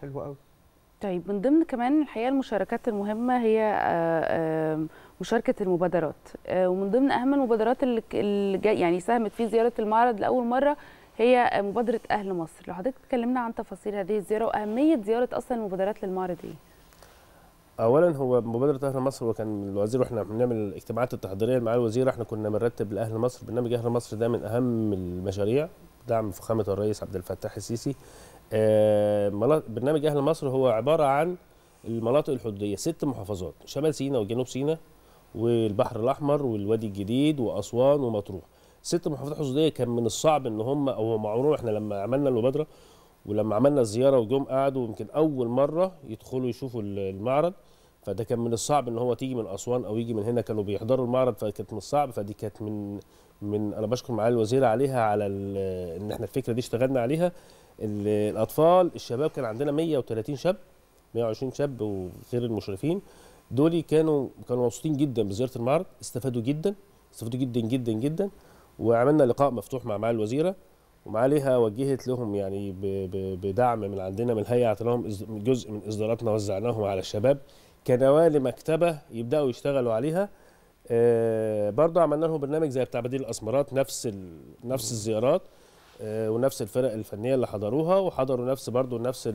حلو قوي طيب من ضمن كمان الحقيقه المشاركات المهمه هي آه، آه، مشاركه المبادرات آه، ومن ضمن اهم المبادرات اللي يعني ساهمت في زياره المعرض لاول مره هي مبادره اهل مصر لو حضرتك تكلمنا عن تفاصيل هذه الزياره واهميه زياره اصلا المبادرات للمعرض ايه اولا هو مبادره اهل مصر وكان الوزير واحنا بنعمل الاجتماعات التحضيريه مع الوزير احنا كنا بنرتب لاهل مصر برنامج اهل مصر ده من اهم المشاريع دعم فخامه الرئيس عبد الفتاح السيسي آه، برنامج اهل مصر هو عباره عن المناطق الحدوديه ست محافظات شمال سيناء وجنوب سيناء والبحر الاحمر والوادي الجديد واسوان ومطروح ست محافظات حدوديه كان من الصعب ان هم او معروف احنا لما عملنا المبادره ولما عملنا الزياره وجم قعدوا يمكن اول مره يدخلوا يشوفوا المعرض فده كان من الصعب ان هو تيجي من اسوان او يجي من هنا كانوا بيحضروا المعرض فكانت من الصعب فدي كانت من من انا بشكر معالي الوزير عليها على ان احنا الفكره دي اشتغلنا عليها الاطفال الشباب كان عندنا 130 شاب 120 شاب وغير المشرفين دول كانوا كانوا مبسوطين جدا بزياره المعرض استفادوا جدا استفادوا جدا جدا جدا وعملنا لقاء مفتوح مع معالي الوزيره ومعاليها وجهت لهم يعني بدعم من عندنا من الهيئه اعطيناهم جزء من اصداراتنا وزعناهم على الشباب كنواه لمكتبه يبداوا يشتغلوا عليها آه، برضه عملنا لهم برنامج زي بتاع بديل الاسمرات نفس نفس الزيارات آه، ونفس الفرق الفنيه اللي حضروها وحضروا نفس برضو نفس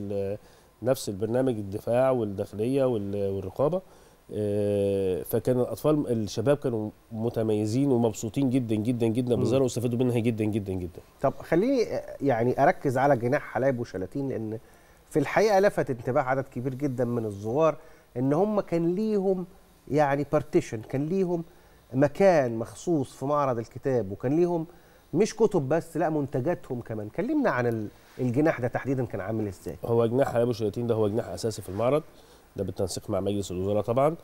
نفس البرنامج الدفاع والداخليه والرقابه آه، فكان الاطفال الشباب كانوا متميزين ومبسوطين جدا جدا جدا بالزياره واستفادوا منها جدا جدا جدا طب خليني آه، يعني اركز على جناح حلايب وشلاتين لان في الحقيقه لفت انتباه عدد كبير جدا من الزوار ان هم كان ليهم يعني بارتيشن كان ليهم مكان مخصوص في معرض الكتاب وكان ليهم مش كتب بس لا منتجاتهم كمان كلمنا عن الجناح ده تحديدا كان عامل ازاي هو جناح ابو شياطين ده هو جناح اساسي في المعرض ده بالتنسيق مع مجلس الوزراء طبعا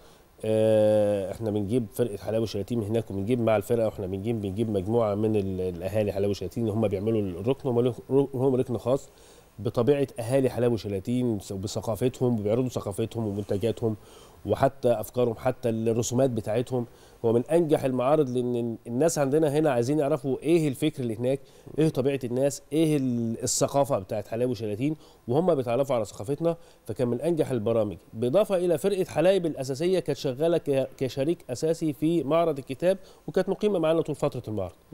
آه، احنا بنجيب فرقه حلاوه شياطين من هناك وبنجيب مع الفرقه واحنا بنجيب بنجيب مجموعه من الاهالي حلاوه شياطين هم بيعملوا الركن هم ركن خاص بطبيعه اهالي حلاوه وشلاتين بثقافتهم وبيعرضوا ثقافتهم ومنتجاتهم وحتى افكارهم حتى الرسومات بتاعتهم هو من انجح المعارض لان الناس عندنا هنا عايزين يعرفوا ايه الفكر اللي هناك ايه طبيعه الناس ايه الثقافه بتاعت حلايب وشلاتين وهم بيتعرفوا على ثقافتنا فكان من انجح البرامج بالاضافه الى فرقه حلايب الاساسيه كانت شغاله كشريك اساسي في معرض الكتاب وكانت مقيمه معانا طول فتره المعرض